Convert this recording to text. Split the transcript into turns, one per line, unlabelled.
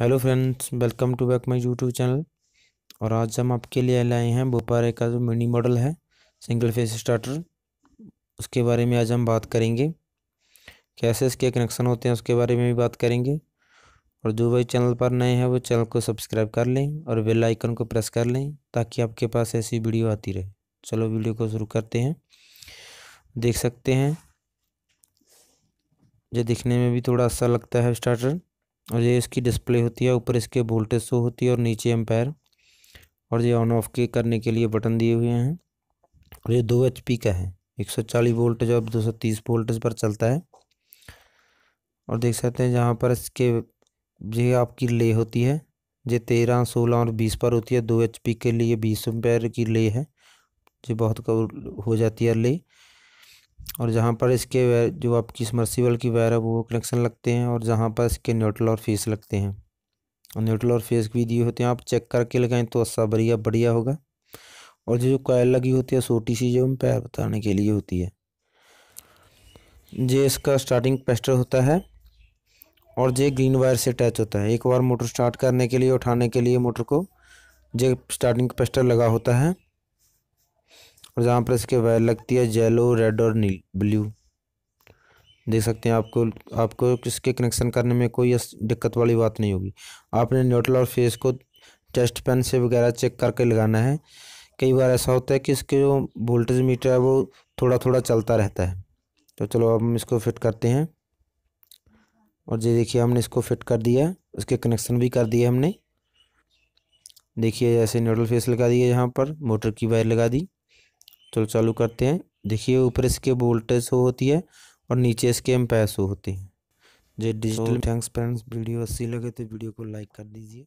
hello friends welcome to back my YouTube channel और आज हम आपके लिए लाए हैं बोपारे का जो मिनी मॉडल है सिंगल फेस स्टार्टर उसके बारे में आज हम बात करेंगे कैसे इसके कनेक्शन होते हैं उसके बारे में भी बात करेंगे और जो भाई चैनल पर नए हैं वो चैनल को सब्सक्राइब कर लें और बेल आइकन को प्रेस कर लें ताकि आपके पास ऐसी वीडियो आती रहे चलो वीडियो को शुरू करते हैं देख सकते हैं जो दिखने में भी थोड़ा अच्छा लगता है स्टार्टर और ये इसकी डिस्प्ले होती है ऊपर इसके वोल्टेज शो होती है और नीचे एम्पायर और ये ऑन ऑफ के करने के लिए बटन दिए हुए हैं और ये दो एच का है एक सौ चालीस वोल्टेज और दो सौ तीस वोल्टेज पर चलता है और देख सकते हैं जहाँ पर इसके ये आपकी ले होती है ये तेरह सोलह और बीस पर होती है दो एच के लिए बीस एम्पायर की ले है जो बहुत हो जाती है ले और जहाँ पर इसके जो आपकी समर्सीबल की वायर है वो कनेक्शन लगते हैं और जहाँ पर इसके न्यूट्रल और फेस लगते हैं और न्यूट्रल और फेस भी दिए होते हैं आप चेक करके लगाएं तो अच्छा बढ़िया बढ़िया होगा और जो जो कॉयल लगी होती है छोटी सी जो हम पैर बताने के लिए होती है जे इसका स्टार्टिंग पेस्टर होता है और जे ग्रीन वायर से अटैच होता है एक बार मोटर स्टार्ट करने के लिए उठाने के लिए मोटर को जे स्टार्टिंग पेस्टर लगा होता है और जहाँ पर इसके वायर लगती है येलो रेड और नील ब्लू देख सकते हैं आपको आपको इसके कनेक्शन करने में कोई दिक्कत वाली बात नहीं होगी आपने न्यूट्रल और फेस को टेस्ट पेन से वगैरह चेक करके लगाना है कई बार ऐसा होता है कि इसके जो वोल्टेज मीटर है वो थोड़ा थोड़ा चलता रहता है तो चलो अब हम इसको फिट करते हैं और ये देखिए हमने इसको फिट कर दिया उसके कनेक्शन भी कर दिए हमने देखिए जैसे न्यूट्रल फेस लगा दिए यहाँ पर मोटर की वायर लगा दी चलो तो चालू करते हैं देखिए ऊपर इसके वोल्टेज शो होती है और नीचे इसके एम्पायर शो होते हैं जी डिजिटल थैंक्स फ्रेंड्स वीडियो अच्छी लगे तो वीडियो को लाइक कर दीजिए